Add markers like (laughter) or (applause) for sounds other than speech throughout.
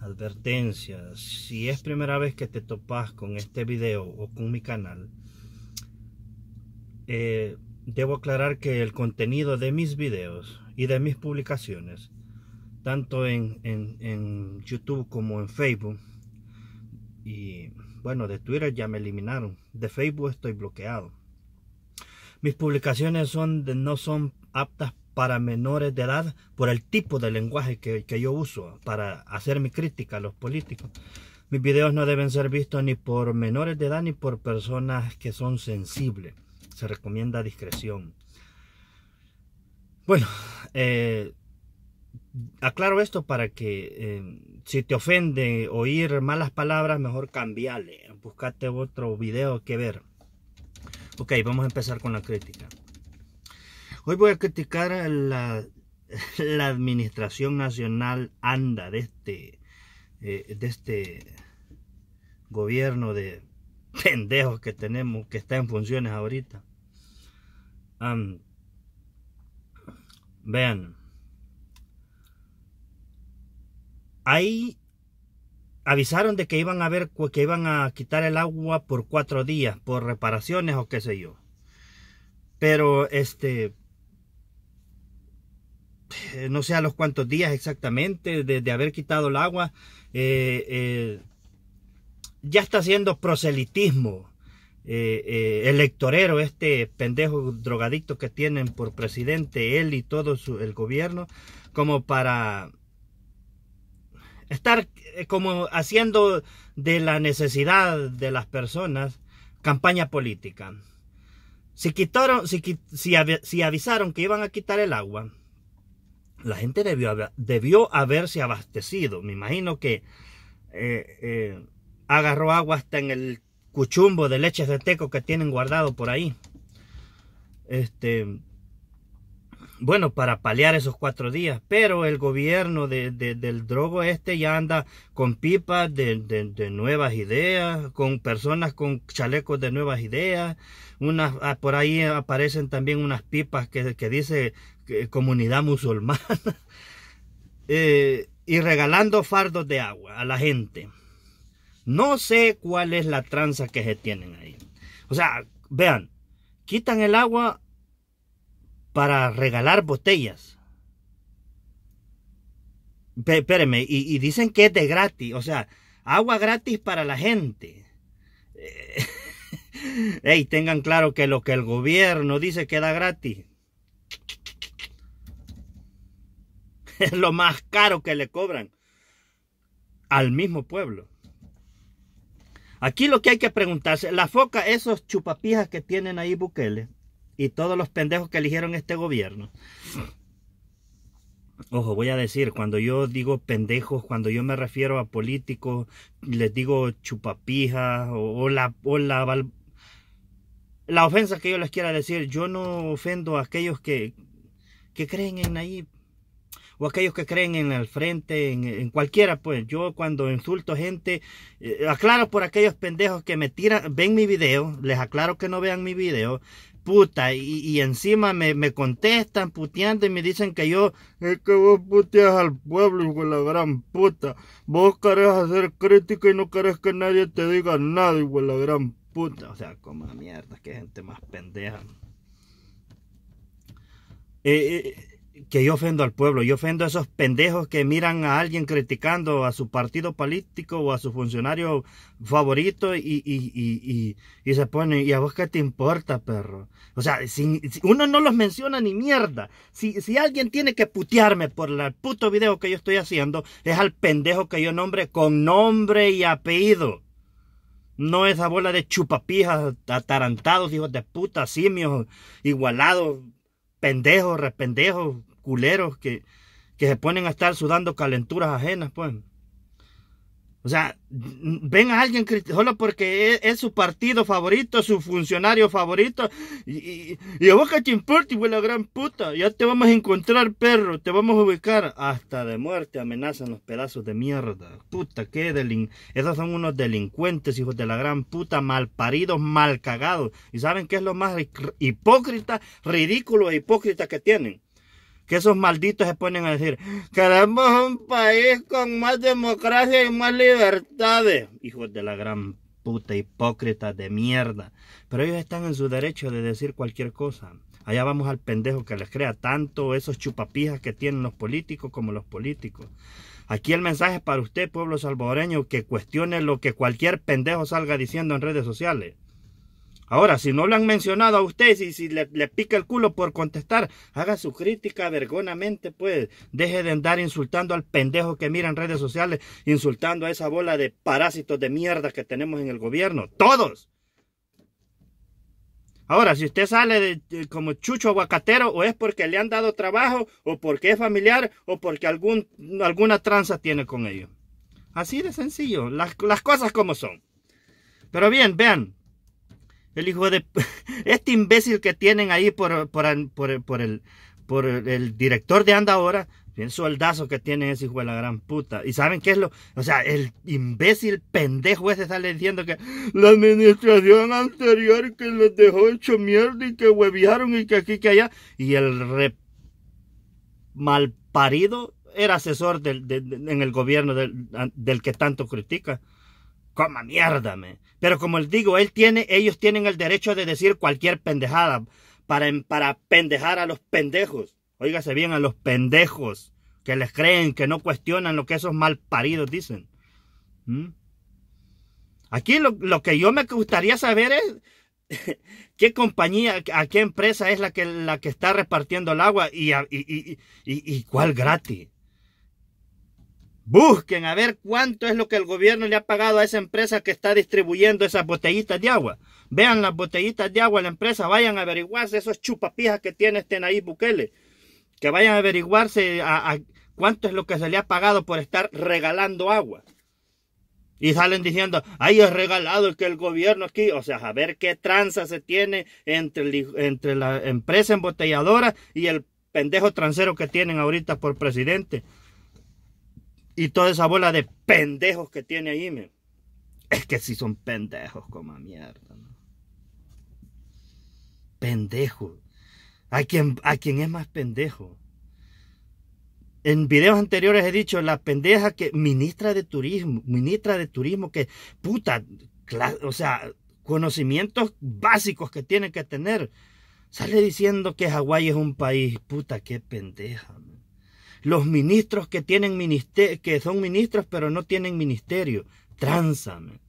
Advertencia, si es primera vez que te topas con este video o con mi canal, eh, debo aclarar que el contenido de mis videos y de mis publicaciones, tanto en, en, en YouTube como en Facebook, y bueno, de Twitter ya me eliminaron, de Facebook estoy bloqueado. Mis publicaciones son no son aptas para menores de edad por el tipo de lenguaje que, yo uso para hacer mi crítica a los políticos. Mis videos no deben ser vistos ni por menores de edad ni por personas que son sensibles. Se recomienda discreción. Bueno, eh, aclaro esto para que eh, si te ofende oír malas palabras, mejor cambiarle Buscate otro video que ver. Ok, vamos a empezar con la crítica. Hoy voy a criticar (laughs) la, Administración Nacional ANDA de este, eh, de este gobierno de pendejos que tenemos, que está en funciones ahorita. vean, ahí avisaron de que iban a ver que iban a quitar el agua por cuatro días por reparaciones o qué sé yo. Pero este eh, no sé a los cuantos días exactamente, desde de haber quitado el agua, eh, eh, ya está haciendo proselitismo electorero este pendejo drogadicto que tienen por presidente él y todo el gobierno, como para estar como haciendo de la necesidad de las personas campaña política. Si quitaron, si avisaron que iban a quitar el agua, la gente debió, haberse abastecido. Me imagino que eh, eh, agarró agua hasta en el cuchumbo de leches de teco que tienen guardado por ahí. Este, bueno, para paliar esos cuatro días, pero el gobierno de, del drogo este ya anda con pipas de, nuevas ideas, con personas con chalecos de nuevas ideas, ah, por ahí aparecen también unas pipas que, dice comunidad musulmana, (laughs) eh, y regalando fardos de agua a la gente. No sé cuál es la tranza que se tienen ahí. O sea, vean, quitan el agua para regalar botellas. y, dicen que es de gratis, o sea, agua gratis para la gente. Eh, (laughs) ey, tengan claro que lo que el gobierno dice queda gratis es lo más caro que le cobran al mismo pueblo. Aquí lo que hay que preguntarse, la foca, esos chupapijas que tienen ahí buqueles y todos los pendejos que eligieron este gobierno. Ojo, voy a decir, cuando yo digo pendejos, cuando yo me refiero a políticos, les digo chupapijas o, la, la, ofensa que yo les quiera decir. Yo no ofendo a aquellos que, que creen en ahí. o aquellos que creen en el frente, en, cualquiera, pues yo cuando insulto gente, eh, aclaro por aquellos pendejos que me tiran, ven mi video, les aclaro que no vean mi video, y, encima me, contestan puteando y me dicen que yo, es que vos puteas al pueblo, hijo la gran puta. Vos querés hacer crítica y no querés que nadie te diga nada, igual la gran puta. O sea, como mierda, que gente más pendeja. Eh, eh, que yo ofendo al pueblo, yo ofendo a esos pendejos que miran a alguien criticando a su partido político o a su funcionario favorito y, y, y, y se pone ¿y a vos qué te importa, perro? O sea, si, uno no los menciona ni mierda. Si, si, alguien tiene que putearme por el puto video que yo estoy haciendo, es al pendejo que yo nombre con nombre y apellido. No esa bola de chupapijas, atarantados, hijos de puta, simios, igualados pendejos, rependejos, culeros que, que se ponen a estar sudando calenturas ajenas, pues. O sea, ven a alguien solo porque e, es, su partido favorito, su funcionario favorito. Y, a vos que te importa, la gran puta. Ya te vamos a encontrar, perro. Te vamos a ubicar. Hasta de muerte amenazan los pedazos de mierda. Puta, qué delincuentes Esos son unos delincuentes, hijos de la gran puta. Mal paridos, mal cagados. ¿Y saben que es lo más hipócrita, ridículo e hipócrita que tienen? que esos malditos se ponen a decir, queremos un país con más democracia y más libertades. Hijos de la gran puta, hipócrita de mierda. Pero ellos están en su derecho de decir cualquier cosa. Allá vamos al pendejo que les crea tanto esos chupapijas que tienen los políticos como los políticos. Aquí el mensaje es para usted, pueblo salvadoreño, que cuestione lo que cualquier pendejo salga diciendo en redes sociales. Ahora, si no lo han mencionado a usted, y si le, pica el culo por contestar, haga su crítica vergonamente, pues. Deje de andar insultando al pendejo que mira en redes sociales, insultando a esa bola de parásitos de mierda que tenemos en el gobierno. ¡Todos! Ahora, si usted sale como chucho aguacatero, o es porque le han dado trabajo, o porque es familiar, o porque algún, alguna tranza tiene con ellos. Así de sencillo, las, las cosas como son. Pero bien, vean, el hijo de... (laughs) Este imbécil que tienen ahí por, por, por, el, por el director de Anda ahora. el soldazo que tiene ese hijo de la gran puta. ¿Y saben qué es lo? O sea, el imbécil pendejo ese sale diciendo que la administración anterior que les dejó hecho mierda y que hueviaron y que aquí, que allá. Y el re... malparido era asesor del, en el gobierno del, del que tanto critica coma mierda, me. Pero como les digo, él tiene, ellos tienen el derecho de decir cualquier pendejada para, em, para pendejar a los pendejos. Óigase bien, a los pendejos que les creen, que no cuestionan lo que esos mal paridos dicen. ¿Mm? Aquí lo, que yo me gustaría saber es (laughs) qué compañía, a qué empresa es la que, la que está repartiendo el agua y, y, y, y cuál gratis. Busquen a ver cuánto es lo que el gobierno le ha pagado a esa empresa que está distribuyendo esas botellitas de agua. Vean las botellitas de agua la empresa, vayan a averiguarse esos chupapijas que tiene este Nayib Bukele. Que vayan a averiguarse cuánto es lo que se le ha pagado por estar regalando agua. Y salen diciendo, ahí es regalado el que el gobierno aquí, o sea, a ver qué tranza se tiene entre, entre la empresa embotelladora y el pendejo transero que tienen ahorita por presidente. Y toda esa bola de pendejos que tiene ahí, me. Es que sí son pendejos, como mierda. ¿no? Pendejos. ¿A quien, a quien es más pendejo. En videos anteriores he dicho, la pendeja que ministra de turismo, ministra de turismo que, puta, o sea, conocimientos básicos que tiene que tener. Sale diciendo que Hawái es un país, puta, qué pendeja. Los ministros que, tienen que son ministros pero no tienen ministerio. tránsame.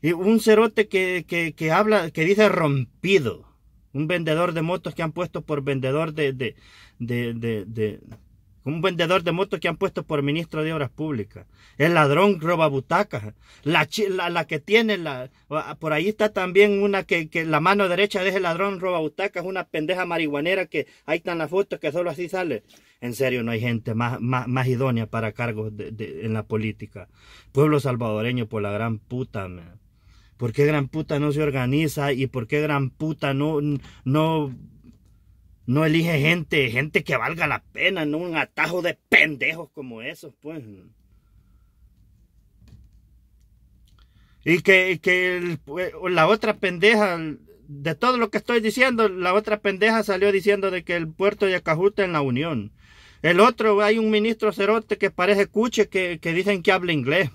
Y un cerote que, que, que, habla, que dice rompido. Un vendedor de motos que han puesto por vendedor de, de, de, de un vendedor de motos que han puesto por ministro de Obras Públicas. El ladrón roba butacas. La, la que tiene, la, ah, por ahí está también una que, la mano derecha de ese ladrón roba butacas, una pendeja marihuanera que ahí están las fotos que solo así sale. En serio, no hay gente más, más, idónea para cargos en la política. Pueblo salvadoreño, por la gran puta, ¿Por qué gran puta no se organiza y por qué gran puta no, no no elige gente, gente que valga la pena, no un atajo de pendejos como esos, pues. Y que, pues, la otra pendeja, de todo lo que estoy diciendo, la otra pendeja salió diciendo de que el puerto de Acajuta en la Unión. El otro, hay un ministro cerote que parece cuche que dicen que habla inglés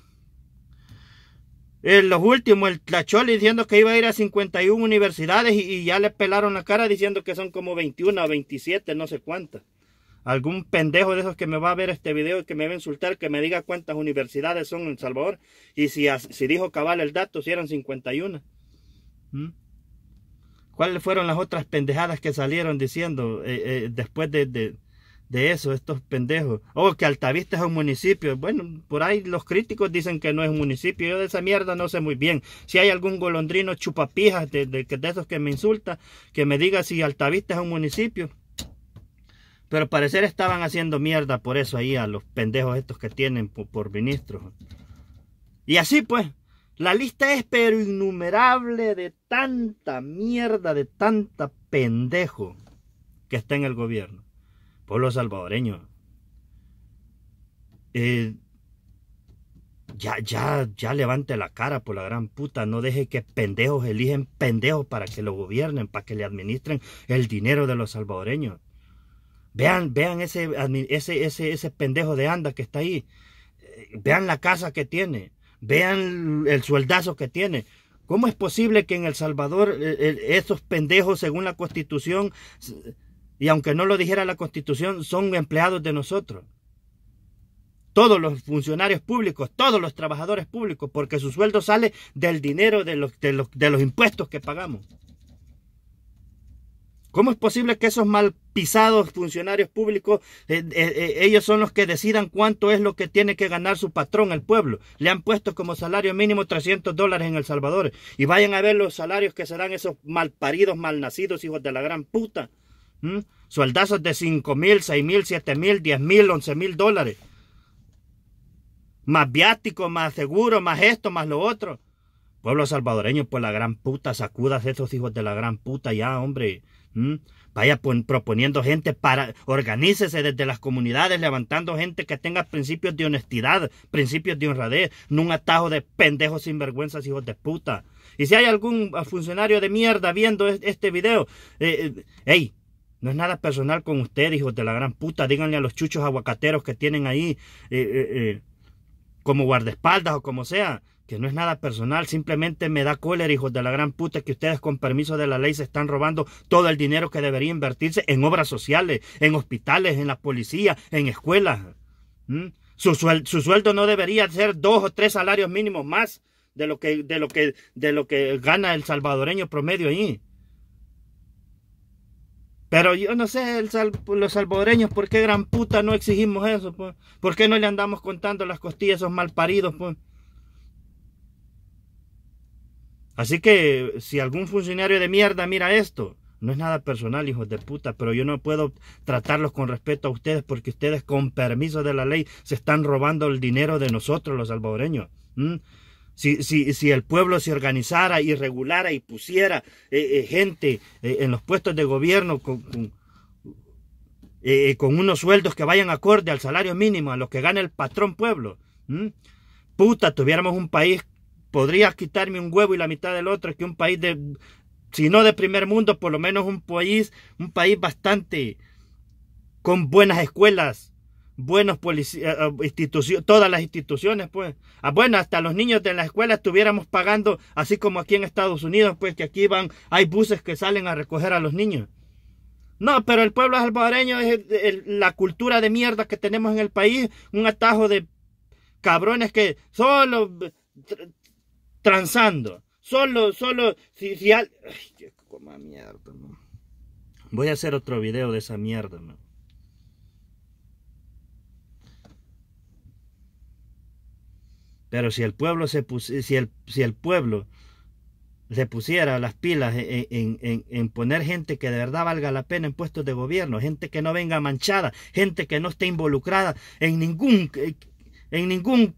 los últimos, el Tlacholi diciendo que iba a ir a 51 universidades y, ya le pelaron la cara diciendo que son como 21 o 27, no sé cuántas. Algún pendejo de esos que me va a ver este video y que me va a insultar, que me diga cuántas universidades son en El Salvador. Y si, dijo cabal el dato, si eran 51. ¿Mm? ¿Cuáles fueron las otras pendejadas que salieron diciendo eh, eh, después de de eso, estos pendejos. Oh, que Altavista es un municipio. Bueno, por ahí los críticos dicen que no es un municipio. Yo de esa mierda no sé muy bien. Si hay algún golondrino chupapijas de, de, esos que me insulta, que me diga si Altavista es un municipio. Pero parecer estaban haciendo mierda por eso ahí a los pendejos estos que tienen por ministros. Y así pues, la lista es pero innumerable de tanta mierda, de tanta pendejo que está en el gobierno pueblo salvadoreño. Eh, ya, ya, ya levante la cara por pues, la gran puta. No deje que pendejos eligen pendejos para que lo gobiernen, para que le administren el dinero de los salvadoreños. Vean, vean ese, ese, ese, ese pendejo de anda que está ahí. Eh, vean la casa que tiene. Vean el sueldazo que tiene. ¿Cómo es posible que en El Salvador eh, esos pendejos, según la constitución, y aunque no lo dijera la Constitución, son empleados de nosotros. Todos los funcionarios públicos, todos los trabajadores públicos, porque su sueldo sale del dinero de los, de los, impuestos que pagamos. ¿Cómo es posible que esos mal pisados funcionarios públicos, eh, eh, eh, ellos son los que decidan cuánto es lo que tiene que ganar su patrón, el pueblo? Le han puesto como salario mínimo 300 dólares en El Salvador. Y vayan a ver los salarios que serán esos malparidos, malnacidos, hijos de la gran puta. ¿Mm? soldazos de 5 mil, 6 mil, 7 mil, 10 mil, 11 mil dólares. Más viático, más seguro, más esto, más lo otro. Pueblo salvadoreño, por pues la gran puta, sacudas a esos hijos de la gran puta ya, hombre. ¿Mm? Vaya proponiendo gente para, organícese desde las comunidades, levantando gente que tenga principios de honestidad, principios de honradez, no un atajo de pendejos sinvergüenzas, hijos de puta. Y si hay algún ah, funcionario de mierda viendo este video, hey, eh, eh, no es nada personal con usted, hijos de la gran puta. Díganle a los chuchos aguacateros que tienen ahí eh, eh, eh, como guardaespaldas o como sea, que no es nada personal. Simplemente me da cólera, hijos de la gran puta, que ustedes con permiso de la ley se están robando todo el dinero que debería invertirse en obras sociales, en hospitales, en la policía, en escuelas. ¿Mm? Su, sueldo no debería ser dos o tres salarios mínimos más de lo que, de lo que, de lo que gana el salvadoreño promedio ahí. Pero yo no sé, los salvadoreños, ¿por qué gran puta no exigimos eso? Pues? ¿Por qué no le andamos contando las costillas a esos malparidos? Pues? Así que si algún funcionario de mierda mira esto, no es nada personal, hijos de puta, pero yo no puedo tratarlos con respeto a ustedes porque ustedes, con permiso de la ley, se están robando el dinero de nosotros, los salvadoreños. Si, si, si el pueblo se organizara y regulara y pusiera eh, eh, gente eh, en los puestos de gobierno con, con, unos sueldos que vayan acorde al salario mínimo, a los que gana el patrón pueblo. Puta, tuviéramos un país, podría quitarme un huevo y la mitad del otro, que un país de, si no de primer mundo, por lo menos un país, un país bastante con buenas escuelas, buenos policías, eh, eh, todas las instituciones, pues. Ah, bueno, hasta los niños de la escuela estuviéramos pagando, así como aquí en Estados Unidos, pues que aquí van, hay buses que salen a recoger a los niños. No, pero el pueblo salvadoreño es la cultura de mierda que tenemos en el país, un atajo de cabrones que solo transando, solo, solo, si, si Ay, mierda, no Voy a hacer otro video de esa mierda, ¿no? Pero si el pueblo se, si el, si el pueblo se pusiera las pilas e, e, en, en, poner gente que de verdad valga la pena en puestos de gobierno, gente que no venga manchada, gente que no esté involucrada en ningún, en ningún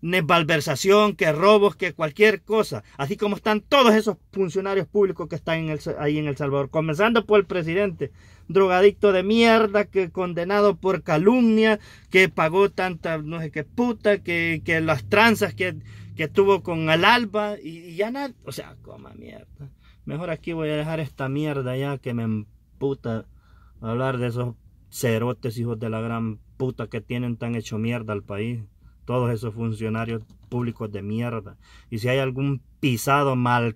balversación, que robos, que cualquier cosa, así como están todos esos funcionarios públicos que están ahí en El Salvador, comenzando por el presidente, drogadicto de mierda, que condenado por calumnia, que pagó tanta, no sé qué puta, que, que las tranzas que, que, tuvo con Al Alba, y, ya nada, o sea, coma mierda. Mejor aquí voy a dejar esta mierda ya que me emputa hablar de esos cerotes hijos de la gran puta que tienen tan hecho mierda al país todos esos funcionarios públicos de mierda. Y si hay algún pisado mal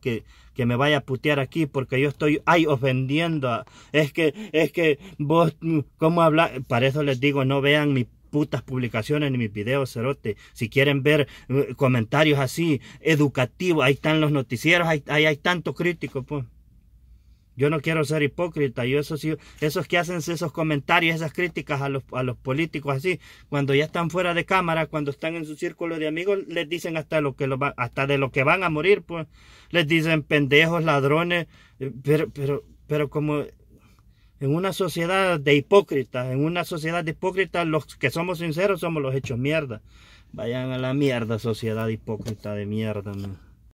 que, que me vaya a putear aquí porque yo estoy, ahí ofendiendo. es que, es que vos, ¿cómo hablas? Para eso les digo, no vean mis putas publicaciones ni mis videos, cerote. Si quieren ver eh, comentarios así, educativos, ahí están los noticieros, ahí, ahí hay tanto crítico, pues. Yo no quiero ser hipócrita. Yo esos, esos que hacen esos comentarios, esas críticas a los, a los políticos así, cuando ya están fuera de cámara, cuando están en su círculo de amigos, les dicen hasta, lo que hasta de lo que van a morir. Pues. Les dicen pendejos, ladrones. Pero, pero, pero como en una sociedad de hipócritas, en una sociedad de hipócritas, los que somos sinceros somos los hechos mierda. Vayan a la mierda, sociedad hipócrita de mierda.